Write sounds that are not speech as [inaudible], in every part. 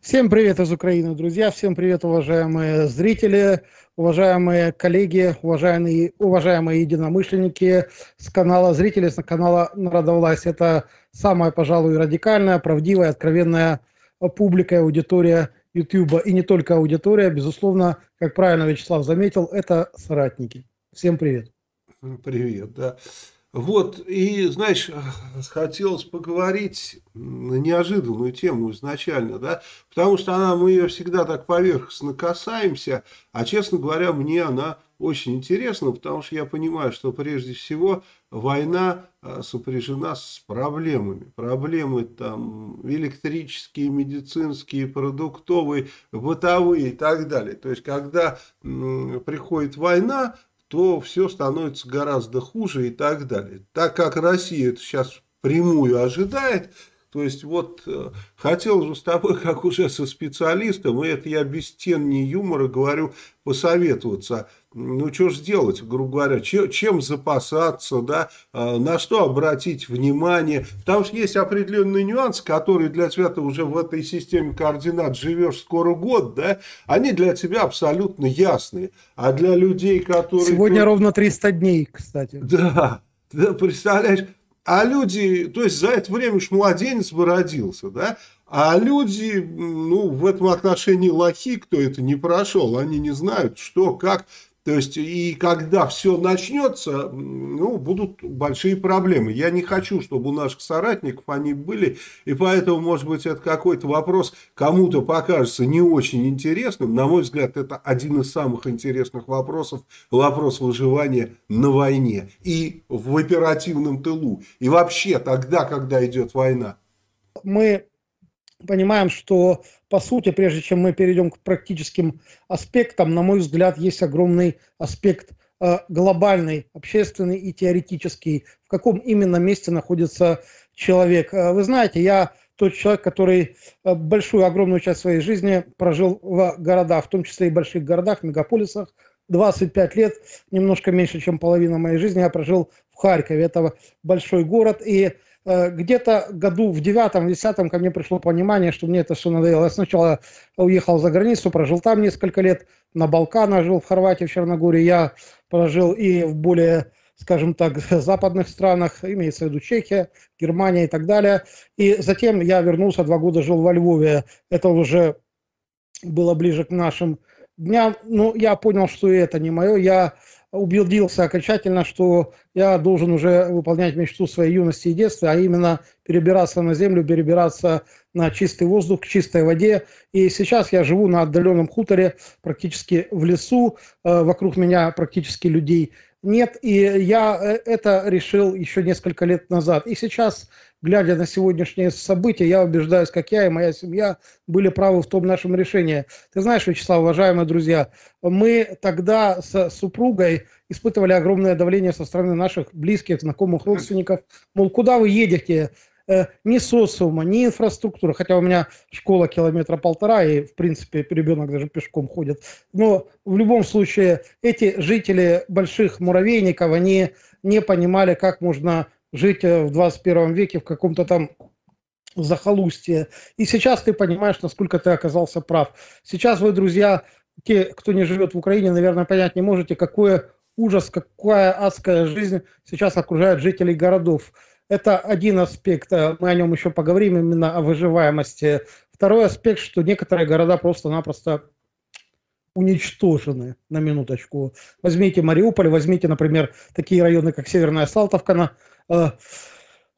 Всем привет из Украины, друзья. Всем привет, уважаемые зрители, уважаемые коллеги, уважаемые, уважаемые единомышленники с канала зрители, с канала Народовласть. Это самая, пожалуй, радикальная, правдивая, откровенная публика и аудитория Ютуба И не только аудитория, безусловно, как правильно Вячеслав заметил, это соратники. Всем привет. Привет, да. Вот, и, знаешь, хотелось поговорить на неожиданную тему изначально, да, потому что она, мы ее всегда так поверхностно касаемся, а, честно говоря, мне она очень интересна, потому что я понимаю, что прежде всего война а, сопряжена с проблемами. Проблемы там электрические, медицинские, продуктовые, бытовые и так далее. То есть, когда приходит война, то все становится гораздо хуже и так далее. Так как Россия это сейчас прямую ожидает, то есть вот э, хотел же с тобой, [laughs] как уже со специалистом, и это я без тени юмора говорю, посоветоваться – ну, что же делать, грубо говоря, чем, чем запасаться, да, а, на что обратить внимание, потому что есть определенные нюансы, которые для тебя ты уже в этой системе координат живешь скоро год, да, они для тебя абсолютно ясные, а для людей, которые... Сегодня ровно 300 дней, кстати. [laughs] Да, да представляешь, а люди, то есть за это время уж младенец бы родился, да, а люди, ну, в этом отношении лохи, кто это не прошел, они не знают, что, как, то есть, и когда все начнется, ну, будут большие проблемы. Я не хочу, чтобы у наших соратников они были, и поэтому, может быть, это какой-то вопрос кому-то покажется не очень интересным. На мой взгляд, это один из самых интересных вопросов, вопрос выживания на войне и в оперативном тылу. И вообще тогда, когда идет война. Мы понимаем, что, по сути, прежде чем мы перейдем к практическим аспектам, на мой взгляд, есть огромный аспект э, глобальный, общественный и теоретический, в каком именно месте находится человек. Э, вы знаете, я тот человек, который э, большую, огромную часть своей жизни прожил в городах, в том числе и больших городах, мегаполисах. 25 лет, немножко меньше, чем половина моей жизни я прожил в Харькове. Это большой город, и Э, где-то году в девятом, десятом ко мне пришло понимание, что мне это все надоело. Я сначала уехал за границу, прожил там несколько лет, на Балканах жил, в Хорватии, в Черногории. Я прожил и в более, скажем так, [laughs] западных странах, имеется в виду Чехия, Германия и так далее. И затем я вернулся, два года жил во Львове. Это уже было ближе к нашим дням. Но ну, я понял, что и это не мое. Я убедился окончательно, что я должен уже выполнять мечту своей юности и детства, а именно перебираться на землю, перебираться на чистый воздух, к чистой воде. И сейчас я живу на отдаленном хуторе, практически в лесу, э, вокруг меня практически людей нет, и я э, это решил еще несколько лет назад. И сейчас, глядя на сегодняшние события, я убеждаюсь, как я и моя семья были правы в том нашем решении. Ты знаешь, Вячеслав, уважаемые друзья, мы тогда с супругой испытывали огромное давление со стороны наших близких, знакомых, родственников. Мол, куда вы едете? Э, ни социума, ни инфраструктуры, хотя у меня школа километра полтора, и, в принципе, ребенок даже пешком ходит. Но в любом случае эти жители больших муравейников, они не понимали, как можно жить э, в 21 веке в каком-то там захолустье. И сейчас ты понимаешь, насколько ты оказался прав. Сейчас вы, друзья, те, кто не живет в Украине, наверное, понять не можете, какое ужас, какая адская жизнь сейчас окружает жителей городов. Это один аспект, э, мы о нем еще поговорим, именно о выживаемости. Второй аспект, что некоторые города просто-напросто уничтожены, на минуточку. Возьмите Мариуполь, возьмите, например, такие районы, как Северная Салтовка на, э,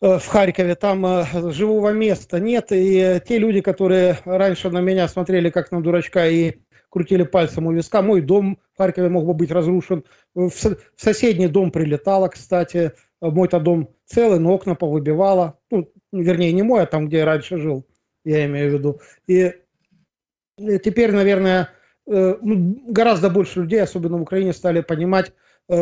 э, в Харькове, там э, живого места нет, и те люди, которые раньше на меня смотрели как на дурачка и крутили пальцем у виска, мой дом в Харькове мог бы быть разрушен, в, в соседний дом прилетало, кстати, Э, мой-то дом целый, но окна повыбивало. Ну, вернее, не мой, а там, где я раньше жил, я имею в виду. И э, теперь, наверное, э, ну, гораздо больше людей, особенно в Украине, стали понимать,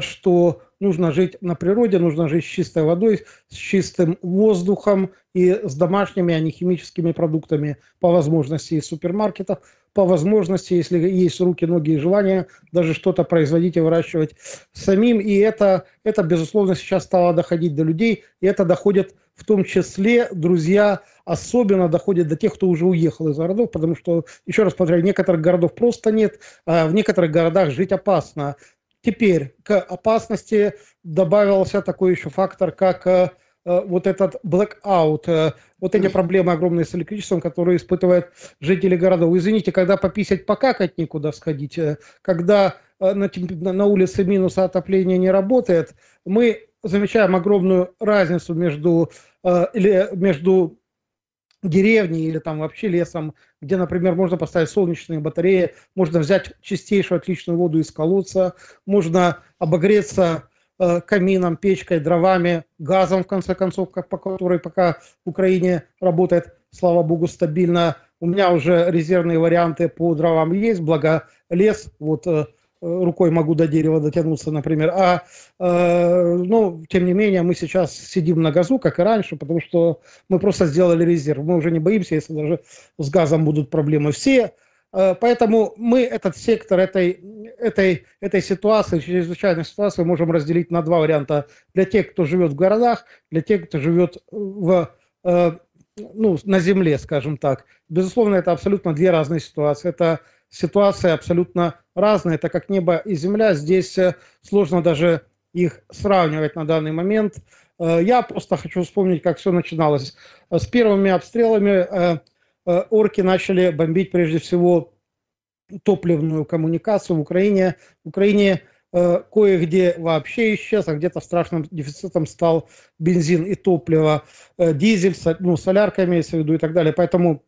что нужно жить на природе, нужно жить с чистой водой, с чистым воздухом и с домашними, а не химическими продуктами по возможности из супермаркетов, по возможности, если есть руки, ноги и желание, даже что-то производить и выращивать самим. И это, это, безусловно, сейчас стало доходить до людей, и это доходит в том числе, друзья, особенно доходит до тех, кто уже уехал из городов, потому что, еще раз повторяю, некоторых городов просто нет, а в некоторых городах жить опасно. Теперь к опасности добавился такой еще фактор, как э, э, вот этот blackout, э, вот эти проблемы огромные с электричеством, которые испытывают жители городов. Извините, когда пописать, покакать некуда сходить, когда на, на улице минуса отопление не работает, мы замечаем огромную разницу между, или между деревни или там вообще лесом, где, например, можно поставить солнечные батареи, можно взять чистейшую отличную воду из колодца, можно обогреться э, камином, печкой, дровами, газом, в конце концов, как, по которой пока в Украине работает, слава богу, стабильно. У меня уже резервные варианты по дровам есть, благо лес, вот э, рукой могу до дерева дотянуться, например. А, э, ну, тем не менее, мы сейчас сидим на газу, как и раньше, потому что мы просто сделали резерв. Мы уже не боимся, если даже с газом будут проблемы все. Э, поэтому мы этот сектор этой, этой, этой ситуации, чрезвычайной ситуации, можем разделить на два варианта. Для тех, кто живет в городах, для тех, кто живет в, э, ну, на земле, скажем так. Безусловно, это абсолютно две разные ситуации. Это ситуация абсолютно разная. Это как небо и земля. Здесь э, сложно даже их сравнивать на данный момент. Э, я просто хочу вспомнить, как все начиналось. Э, с первыми обстрелами орки начали бомбить прежде всего топливную коммуникацию в Украине. В Украине кое-где вообще исчез, а где-то страшным дефицитом стал бензин и топливо, дизель, ну, солярка имеется в виду и так далее. Поэтому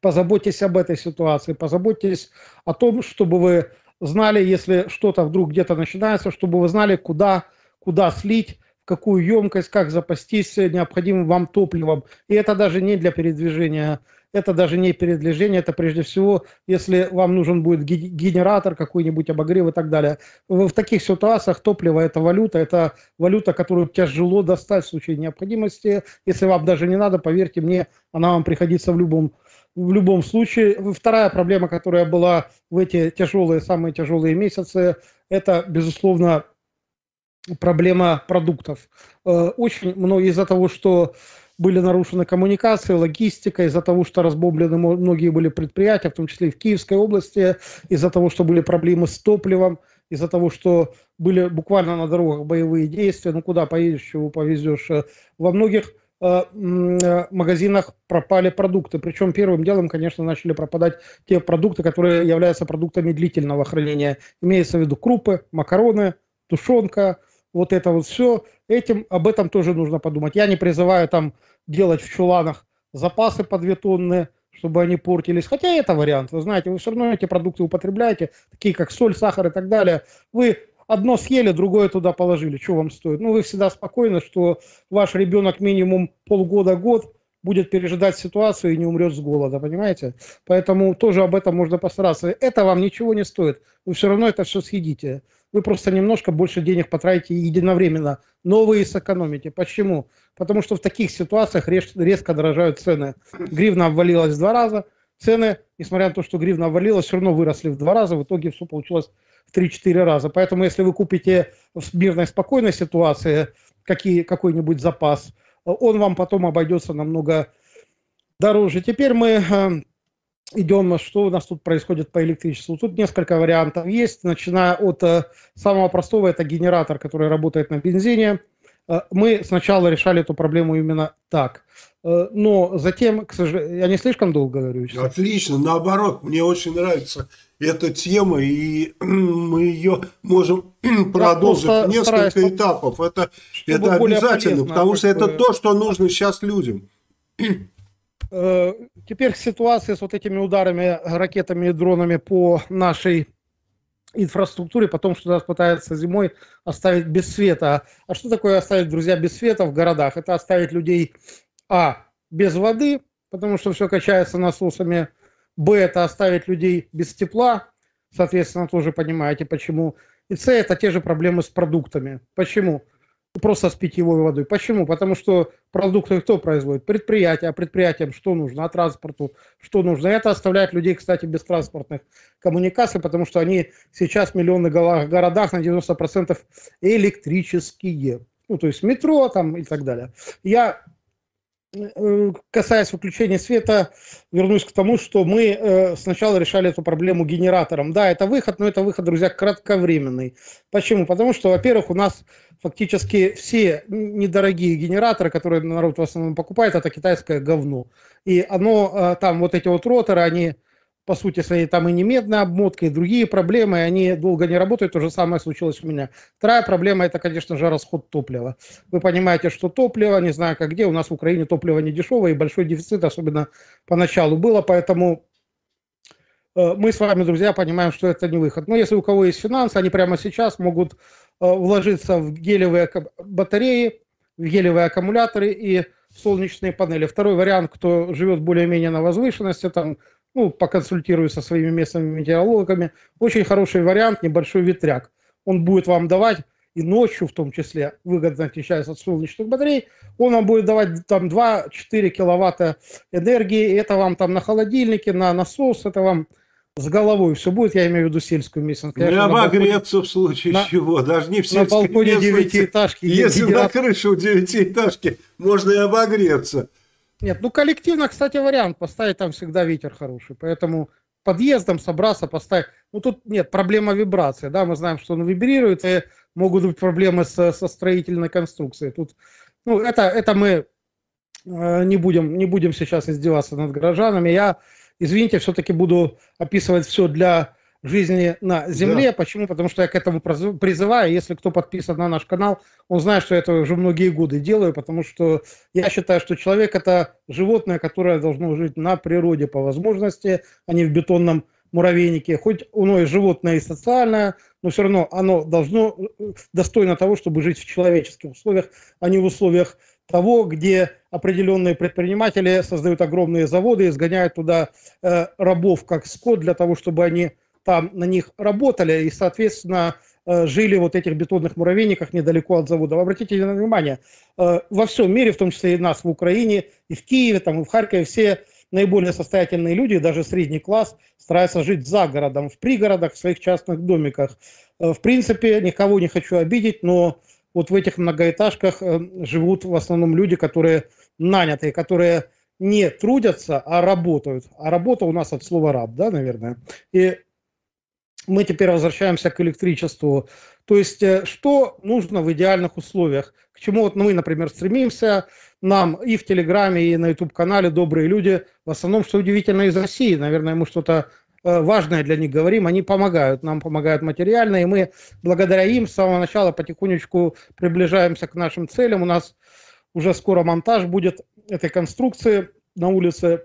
позаботьтесь об этой ситуации, позаботьтесь о том, чтобы вы знали, если что-то вдруг где-то начинается, чтобы вы знали, куда, куда слить, в какую емкость, как запастись необходимым вам топливом. И это даже не для передвижения это даже не передвижение, это прежде всего, если вам нужен будет генератор какой-нибудь, обогрев и так далее. В таких ситуациях топливо – это валюта, это валюта, которую тяжело достать в случае необходимости. Если вам даже не надо, поверьте мне, она вам приходится в любом в любом случае. Вторая проблема, которая была в эти тяжелые, самые тяжелые месяцы, это, безусловно, проблема продуктов. Э, очень много из-за того, что были нарушены коммуникации, логистика, из-за того, что разбомблены многие были предприятия, в том числе и в Киевской области, из-за того, что были проблемы с топливом, из-за того, что были буквально на дорогах боевые действия, ну куда поедешь, чего повезешь. Э, во многих Э, э, магазинах пропали продукты. Причем первым делом, конечно, начали пропадать те продукты, которые являются продуктами длительного хранения. Имеется в виду крупы, макароны, тушенка, вот это вот все. Этим, об этом тоже нужно подумать. Я не призываю там делать в чуланах запасы по две тонны, чтобы они портились. Хотя это вариант, вы знаете, вы все равно эти продукты употребляете, такие как соль, сахар и так далее. Вы Одно съели, другое туда положили. Что вам стоит? Ну, вы всегда спокойны, что ваш ребенок минимум полгода-год будет пережидать ситуацию и не умрет с голода, понимаете? Поэтому тоже об этом можно постараться. Это вам ничего не стоит. Вы все равно это все съедите. Вы просто немножко больше денег потратите единовременно, но вы и сэкономите. Почему? Потому что в таких ситуациях резко дорожают цены. Гривна обвалилась в два раза, цены, несмотря на то, что гривна обвалилась, все равно выросли в два раза, в итоге все получилось в 3-4 раза. Поэтому если вы купите в мирной спокойной ситуации какие, какой-нибудь запас, он вам потом обойдется намного дороже. Теперь мы э, идем, что у нас тут происходит по электричеству. Тут несколько вариантов есть, начиная от э, самого простого, это генератор, который работает на бензине. Э, мы сначала решали эту проблему именно так. Но затем, к сожалению, я не слишком долго говорю. Отлично, наоборот, мне очень нравится эта тема, и [clears throat] мы ее можем [clears throat] продолжить в несколько этапов. Это, это обязательно, потому что это то, что нужно сейчас людям. Э, теперь ситуация с вот этими ударами ракетами и дронами по нашей инфраструктуре, потом что нас пытаются зимой оставить без света. А что такое оставить, друзья, без света в городах? Это оставить людей, а, без воды, потому что все качается насосами, Б – это оставить людей без тепла, соответственно, тоже понимаете, почему. И С – это те же проблемы с продуктами. Почему? Просто с питьевой водой. Почему? Потому что продукты кто производит? Предприятия. А предприятиям что нужно? А транспорту что нужно? И это оставляет людей, кстати, без транспортных коммуникаций, потому что они сейчас в миллионных городах на 90% электрические. Ну, то есть метро там и так далее. Я Э, касаясь выключения света, вернусь к тому, что мы э, сначала решали эту проблему генератором. Да, это выход, но это выход, друзья, кратковременный. Почему? Потому что, во-первых, у нас фактически все недорогие генераторы, которые народ в основном покупает, это китайское говно. И оно, э, там вот эти вот роторы, они по сути своей, там и не медная обмотка, и другие проблемы, они долго не работают. То же самое случилось у меня. Вторая проблема – это, конечно же, расход топлива. Вы понимаете, что топливо, не знаю как где, у нас в Украине топливо не дешевое, и большой дефицит, особенно поначалу было, поэтому э, мы с вами, друзья, понимаем, что это не выход. Но если у кого есть финансы, они прямо сейчас могут э, вложиться в гелевые батареи, в гелевые аккумуляторы и солнечные панели. Второй вариант, кто живет более-менее на возвышенности, там ну, поконсультируюсь со своими местными метеорологами, очень хороший вариант, небольшой ветряк. Он будет вам давать и ночью в том числе, выгодно отличаясь от солнечных батарей, он вам будет давать там 2-4 киловатта энергии, это вам там на холодильнике, на насос, это вам с головой все будет, я имею в виду сельскую местность. Конечно, ну, обогреться в случае на, чего, даже не в сельской На балконе девятиэтажки. Если генератор... на у девятиэтажки, можно и обогреться. Нет, ну коллективно, кстати, вариант поставить, там всегда ветер хороший, поэтому подъездом собраться, поставить. Ну тут нет, проблема вибрации, да, мы знаем, что он вибрирует, и могут быть проблемы со, со строительной конструкцией. Тут, ну это, это мы э, не будем, не будем сейчас издеваться над горожанами. Я, извините, все-таки буду описывать все для жизни на Земле. Да. Почему? Потому что я к этому призываю. Если кто подписан на наш канал, он знает, что я это уже многие годы делаю, потому что я считаю, что человек – это животное, которое должно жить на природе по возможности, а не в бетонном муравейнике. Хоть оно и животное, и социальное, но все равно оно должно э, достойно того, чтобы жить в человеческих условиях, а не в условиях того, где определенные предприниматели создают огромные заводы и сгоняют туда э, рабов, как скот, для того, чтобы они там на них работали и, соответственно, э, жили вот этих бетонных муравейниках недалеко от завода. Обратите внимание, э, во всем мире, в том числе и нас в Украине, и в Киеве, там, и в Харькове, все наиболее состоятельные люди, даже средний класс, стараются жить за городом, в пригородах, в своих частных домиках. Э, в принципе, никого не хочу обидеть, но вот в этих многоэтажках живут в основном люди, которые наняты, которые не трудятся, а работают. А работа у нас от слова раб, да, наверное. И мы теперь возвращаемся к электричеству. То есть, э, что нужно в идеальных условиях? К чему вот мы, например, стремимся? Нам и в Телеграме, и на YouTube-канале добрые люди, в основном, что удивительно, из России. Наверное, мы что-то э, важное для них говорим, они помогают, нам помогают материально, и мы благодаря им с самого начала потихонечку приближаемся к нашим целям. У нас уже скоро монтаж будет этой конструкции на улице.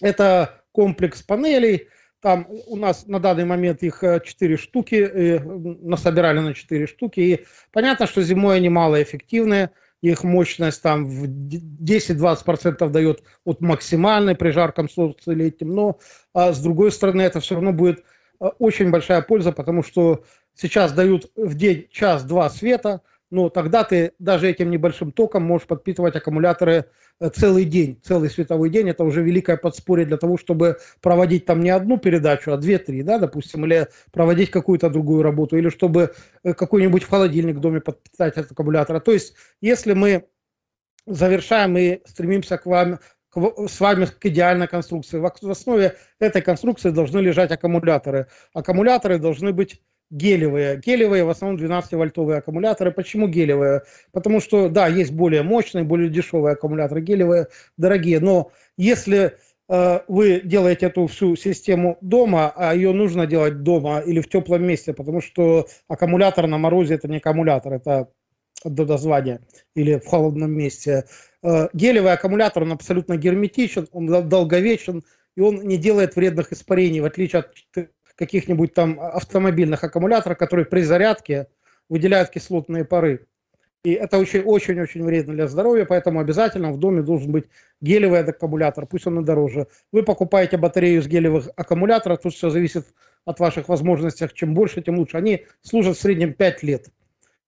Это комплекс панелей – там у нас на данный момент их 4 э, штуки, насобирали на 4 штуки. И понятно, что зимой они малоэффективные, их мощность там в 10-20% дает от максимальной при жарком солнце летнем. Но а с другой стороны, это все равно будет э, очень большая польза, потому что сейчас дают в день час-два света – но ну, тогда ты даже этим небольшим током можешь подпитывать аккумуляторы э, целый день, целый световой день. Это уже великое подспорье для того, чтобы проводить там не одну передачу, а две-три, да, допустим, или проводить какую-то другую работу, или чтобы э, какой-нибудь в холодильник в доме подпитать от аккумулятора. То есть, если мы завершаем и стремимся к вам, к, с вами к идеальной конструкции, в, в основе этой конструкции должны лежать аккумуляторы. Аккумуляторы должны быть гелевые. Гелевые в основном 12-вольтовые аккумуляторы. Почему гелевые? Потому что, да, есть более мощные, более дешевые аккумуляторы. Гелевые дорогие, но если э, вы делаете эту всю систему дома, а ее нужно делать дома или в теплом месте, потому что аккумулятор на морозе это не аккумулятор, это до дозвания или в холодном месте. Э, гелевый аккумулятор, он абсолютно герметичен, он долговечен, и он не делает вредных испарений, в отличие от каких-нибудь там автомобильных аккумуляторов, которые при зарядке выделяют кислотные пары. И это очень-очень вредно для здоровья, поэтому обязательно в доме должен быть гелевый аккумулятор, пусть он и дороже. Вы покупаете батарею из гелевых аккумуляторов, тут все зависит от ваших возможностей. Чем больше, тем лучше. Они служат в среднем 5 лет.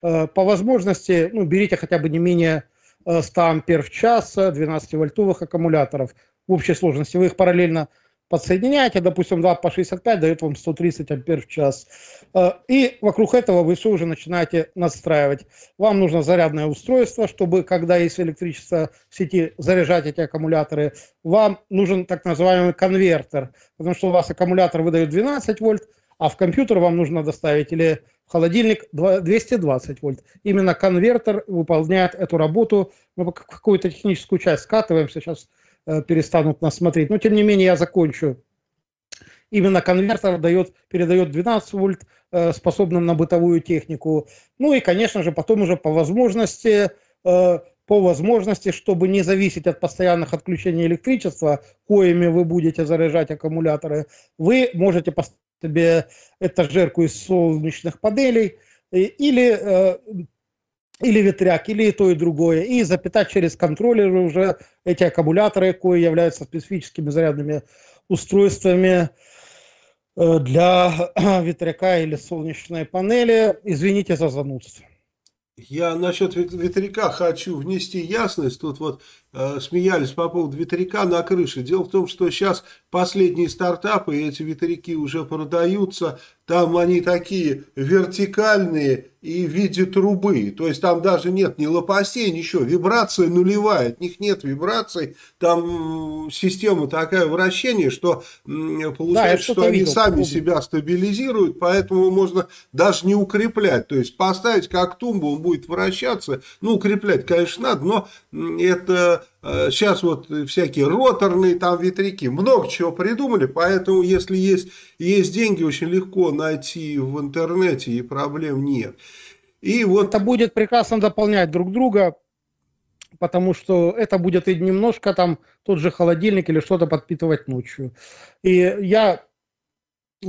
Э, по возможности ну, берите хотя бы не менее 100 э, ампер в час 12-вольтовых э, аккумуляторов в общей сложности. Вы их параллельно подсоединяете, допустим, 2 по 65 дает вам 130 ампер в час. Э, и вокруг этого вы все уже начинаете настраивать. Вам нужно зарядное устройство, чтобы, когда есть электричество в сети, заряжать эти аккумуляторы. Вам нужен так называемый конвертер, потому что у вас аккумулятор выдает 12 вольт, а в компьютер вам нужно доставить или в холодильник 220 вольт. Именно конвертер выполняет эту работу. Мы какую-то техническую часть скатываем сейчас Э, перестанут нас смотреть. Но тем не менее я закончу. Именно конвертер дает, передает 12 вольт, э, способным на бытовую технику. Ну и, конечно же, потом уже по возможности э, по возможности, чтобы не зависеть от постоянных отключений электричества, коими вы будете заряжать аккумуляторы, вы можете поставить себе этажерку из солнечных панелей или или ветряк, или и то, и другое, и запитать через контроллеры уже эти аккумуляторы, которые являются специфическими зарядными устройствами э, для [clears throat] ветряка или солнечной панели. Извините за занудство. Я насчет ветряка хочу внести ясность. Тут вот Э, смеялись по поводу ветряка на крыше. Дело в том, что сейчас последние стартапы, эти ветряки уже продаются, там они такие вертикальные и в виде трубы. То есть там даже нет ни лопастей, ничего, вибрация нулевая, от них нет вибраций. Там система такая вращение, что получается, да, что они видел, сами себя стабилизируют, поэтому можно даже не укреплять. То есть поставить как тумбу, он будет вращаться. Ну, укреплять, конечно, надо, но это сейчас э, вот всякие роторные там ветряки, много чего придумали, поэтому если есть, есть деньги, очень легко найти в интернете и проблем нет. И вот... Это будет прекрасно дополнять друг друга, потому что это будет и немножко там тот же холодильник или что-то подпитывать ночью. И я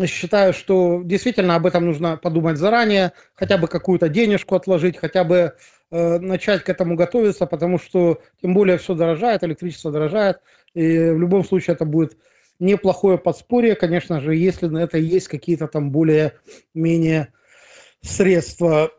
считаю, что действительно об этом нужно подумать заранее, хотя бы какую-то денежку отложить, хотя бы Э, начать к этому готовиться, потому что тем более все дорожает, электричество дорожает, и в любом случае это будет неплохое подспорье, конечно же, если на это есть какие-то там более-менее средства